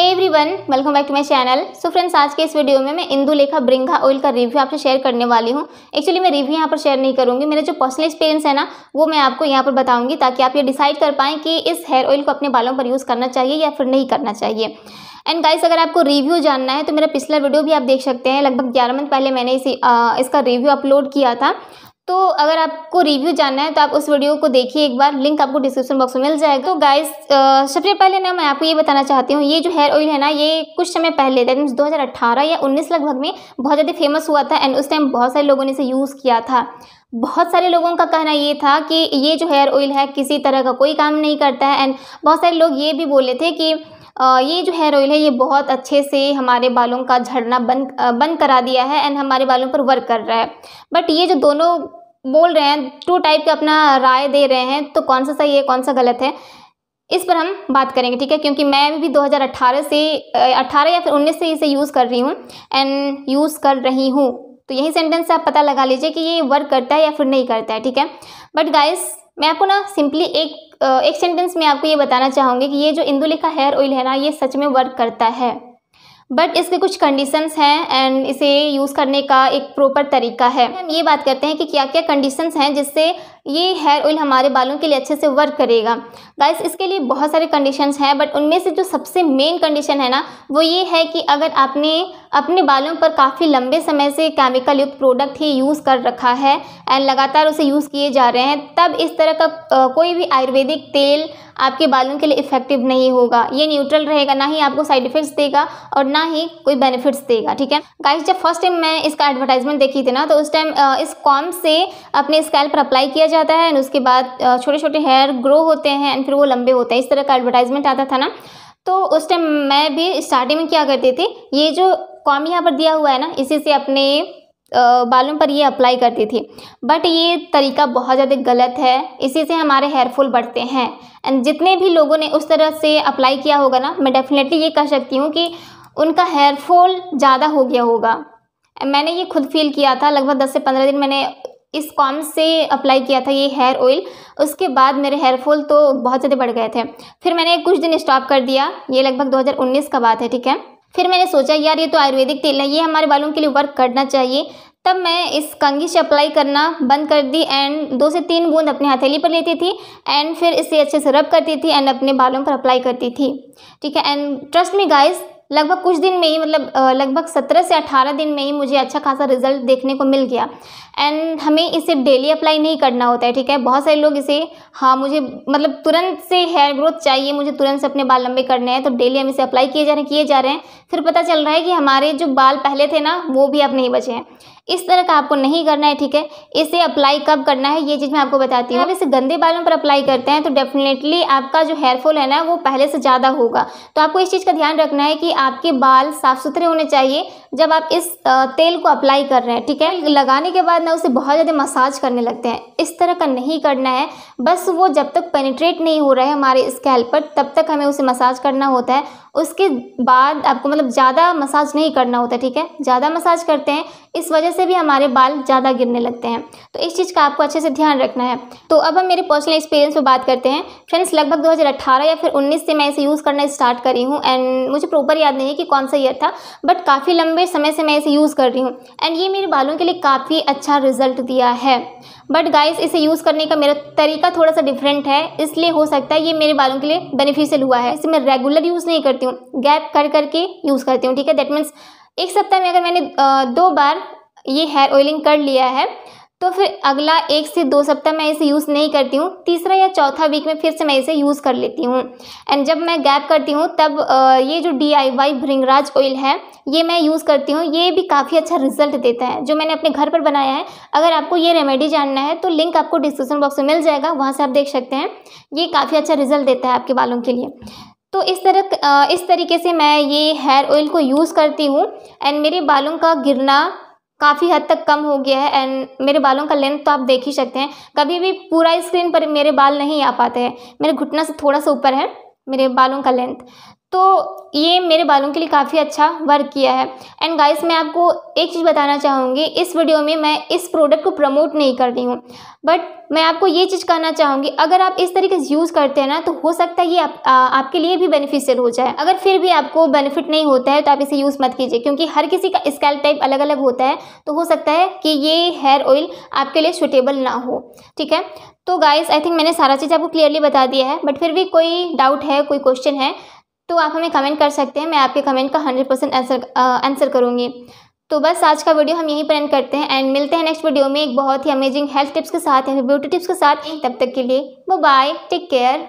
hey everyone welcome back to my channel so friends आज के इस वीडियो में मैं इंदू लेखा ब्रिंगा ऑयल का रिव्यू आपसे शेयर करने वाली हूँ एक्चुअली मैं रिव्यू यहाँ पर शेयर नहीं करूँगी मेरा जो पर्सनल एक्सपीरियंस है ना वो मैं आपको यहाँ पर बताऊँगी ताकि आप ये डिसाइड कर पाएँ कि इस हेयर ऑयल को अपने बालों पर यूज़ करना चाहिए या फिर नहीं करना चाहिए एंड गाइस अगर आपको रिव्यू जानना है तो मेरा पिछला वीडियो भी आप देख सकते हैं लगभग ग्यारह मंथ पहले मैंने इसी इसका रिव्यू अपलोड किया था तो अगर आपको रिव्यू जानना है तो आप उस वीडियो को देखिए एक बार लिंक आपको डिस्क्रिप्शन बॉक्स में मिल जाएगा तो गाइस सबसे पहले ना मैं आपको ये बताना चाहती हूँ ये जो हेयर ऑयल है ना ये कुछ समय पहले दो हज़ार अट्ठारह या उन्नीस लगभग में बहुत ज़्यादा फेमस हुआ था एंड उस टाइम बहुत सारे लोगों ने इसे यूज़ किया था बहुत सारे लोगों का कहना ये था कि ये जो हेयर ऑयल है किसी तरह का कोई काम नहीं करता है एंड बहुत सारे लोग ये भी बोले थे कि ये जो हेयर ऑयल है ये बहुत अच्छे से हमारे बालों का झड़ना बंद बंद करा दिया है एंड हमारे बालों पर वर्क कर रहा है बट ये जो दोनों बोल रहे हैं टू टाइप के अपना राय दे रहे हैं तो कौन सा सही है कौन सा गलत है इस पर हम बात करेंगे ठीक है क्योंकि मैं भी 2018 से 18 या फिर 19 से इसे यूज़ कर रही हूँ एंड यूज़ कर रही हूँ तो यही सेंटेंस से आप पता लगा लीजिए कि ये वर्क करता है या फिर नहीं करता है ठीक है बट गाइस मैं आपको ना सिंपली एक एक सेंटेंस में आपको ये बताना चाहूँगी कि ये जो इंदुलेखा हेयर ऑयल है ना ये सच में वर्क करता है बट इसके कुछ कंडीशंस हैं एंड इसे यूज़ करने का एक प्रॉपर तरीका है हम ये बात करते हैं कि क्या क्या कंडीशंस हैं जिससे ये हेयर ऑयल हमारे बालों के लिए अच्छे से वर्क करेगा गाइस इसके लिए बहुत सारे कंडीशंस हैं बट उनमें से जो सबसे मेन कंडीशन है ना वो ये है कि अगर आपने अपने बालों पर काफ़ी लंबे समय से केमिकल युक्त प्रोडक्ट ही यूज़ कर रखा है एंड लगातार उसे यूज़ किए जा रहे हैं तब इस तरह का कोई भी आयुर्वेदिक तेल आपके बालों के लिए इफेक्टिव नहीं होगा ये न्यूट्रल रहेगा ना ही आपको साइड इफेक्ट्स देगा और ना ही कोई बेनिफिट्स देगा ठीक है गाइस जब फर्स्ट टाइम मैं इसका एडवर्टाइजमेंट देखी थी ना तो उस टाइम इस कॉम से अपने स्कैल पर अप्लाई किया जाता है एंड उसके बाद छोटे छोटे हेयर ग्रो होते हैं एंड फिर वो लंबे होते हैं इस तरह का एडवर्टाइजमेंट आता था ना तो उस टाइम मैं भी स्टार्टिंग में क्या करती थी ये जो कॉम यहाँ पर दिया हुआ है ना इसी से अपने बालों पर ये अप्लाई करती थी बट ये तरीका बहुत ज़्यादा गलत है इसी से हमारे हेयरफॉल बढ़ते हैं एंड जितने भी लोगों ने उस तरह से अप्लाई किया होगा ना मैं डेफिनेटली ये कह सकती हूँ कि उनका हेयरफॉल ज़्यादा हो गया होगा मैंने ये खुद फील किया था लगभग 10 से 15 दिन मैंने इस कॉम से अप्लाई किया था ये हेयर ऑयल उसके बाद मेरे हेयर फॉल तो बहुत ज़्यादा बढ़ गए थे फिर मैंने कुछ दिन स्टॉप कर दिया ये लगभग 2019 का बात है ठीक है फिर मैंने सोचा यार ये तो आयुर्वेदिक तेल है ये हमारे बालों के लिए वर्क करना चाहिए तब मैं इस कंगी से अप्लाई करना बंद कर दी एंड दो से तीन बूंद अपने हथेली पर लेती थी एंड फिर इसे अच्छे से रब करती थी एंड अपने बालों पर अप्लाई करती थी ठीक है एंड ट्रस्ट मी गाइस लगभग कुछ दिन में ही मतलब लगभग सत्रह से अठारह दिन में ही मुझे अच्छा खासा रिजल्ट देखने को मिल गया एंड हमें इसे डेली अप्लाई नहीं करना होता है ठीक है बहुत सारे लोग इसे हाँ मुझे मतलब तुरंत से हेयर ग्रोथ चाहिए मुझे तुरंत से अपने बाल लंबे करने हैं तो डेली हम इसे अप्लाई किए जा रहे हैं किए जा रहे हैं फिर पता चल रहा है कि हमारे जो बाल पहले थे ना वो भी अब नहीं बचे हैं इस तरह का आपको नहीं करना है ठीक है इसे अप्लाई कब करना है ये चीज़ मैं आपको बताती हूँ आप इसे गंदे बालों पर अप्लाई करते हैं तो डेफिनेटली आपका जो हेयरफॉल है ना वो पहले से ज़्यादा होगा तो आपको इस चीज़ का ध्यान रखना है कि आपके बाल साफ़ सुथरे होने चाहिए जब आप इस तेल को अप्लाई कर रहे हैं ठीक है लगाने के बाद ना उसे बहुत ज़्यादा मसाज करने लगते हैं इस तरह का नहीं करना है बस वो जब तक पेनिट्रेट नहीं हो रहा है हमारे स्कैल पर तब तक हमें उसे मसाज करना होता है उसके बाद आपको मतलब ज़्यादा मसाज नहीं करना होता ठीक है ज़्यादा मसाज करते हैं इस वजह से भी हमारे बाल ज़्यादा गिरने लगते हैं तो इस चीज़ का आपको अच्छे से ध्यान रखना है तो अब हम मेरे पर्सनल एक्सपीरियंस पर बात करते हैं फ्रेंड्स लगभग 2018 या फिर 19 से मैं इसे यूज़ करना स्टार्ट करी हूँ एंड मुझे प्रॉपर याद नहीं है कि कौन सा ईयर था बट काफ़ी लंबे समय से मैं इसे यूज़ कर रही हूँ एंड ये मेरे बालों के लिए काफ़ी अच्छा रिजल्ट दिया है बट गाइस इसे यूज़ करने का मेरा तरीका तरीका थोड़ा सा डिफरेंट है इसलिए हो सकता है ये मेरे बालों के लिए बेनिफिशियल हुआ है इसे मैं रेगुलर यूज़ नहीं करती हूँ गैप कर करके यूज़ करती हूँ ठीक है दैट मीन्स एक सप्ताह में अगर मैंने दो बार ये हेयर ऑयलिंग कर लिया है तो फिर अगला एक से दो सप्ताह मैं इसे यूज़ नहीं करती हूँ तीसरा या चौथा वीक में फिर से मैं इसे यूज़ कर लेती हूँ एंड जब मैं गैप करती हूँ तब ये जो D I Y Bhringraj oil है ये मैं यूज़ करती हूँ ये भी काफ़ी अच्छा रिजल्ट देता है जो मैंने अपने घर पर बनाया है अगर आपको ये रेमेडी जानना है तो लिंक आपको डिस्क्रिप्शन बॉक्स में मिल जाएगा वहाँ से आप देख सकते हैं ये काफ़ी अच्छा रिजल्ट देता है आपके बालों के लिए तो इस तरह इस तरीके से मैं ये हेयर ऑयल को यूज़ करती हूँ एंड मेरे बालों का गिरना काफ़ी हद तक कम हो गया है एंड मेरे बालों का लेंथ तो आप देख ही सकते हैं कभी भी पूरा स्क्रीन पर मेरे बाल नहीं आ पाते हैं मेरे घुटना से थोड़ा सा ऊपर है मेरे बालों का लेंथ तो ये मेरे बालों के लिए काफ़ी अच्छा वर्क किया है एंड गाइस मैं आपको एक चीज़ बताना चाहूँगी इस वीडियो में मैं इस प्रोडक्ट को प्रमोट नहीं कर रही हूँ बट मैं आपको ये चीज़ कहना चाहूँगी अगर आप इस तरीके से यूज़ करते हैं ना तो हो सकता है ये आप, आ, आपके लिए भी बेनिफिशियल हो जाए अगर फिर भी आपको बेनिफिट नहीं होता है तो आप इसे यूज़ मत कीजिए क्योंकि हर किसी का स्कैल टाइप अलग अलग होता है तो हो सकता है कि ये हेयर ऑयल आपके लिए सुटेबल ना हो ठीक है तो गाइस आई थिंक मैंने सारा चीज़ आपको क्लियरली बता दिया है बट फिर भी कोई डाउट है कोई क्वेश्चन है तो आप हमें कमेंट कर सकते हैं मैं आपके कमेंट का हंड्रेड परसेंट आंसर आंसर करूँगी तो बस आज का वीडियो हम यहीं पर एंड करते हैं एंड मिलते हैं नेक्स्ट वीडियो में एक बहुत ही अमेजिंग हेल्थ टिप्स के साथ या ब्यूटी टिप्स के साथ तब तक के लिए बाय टेक केयर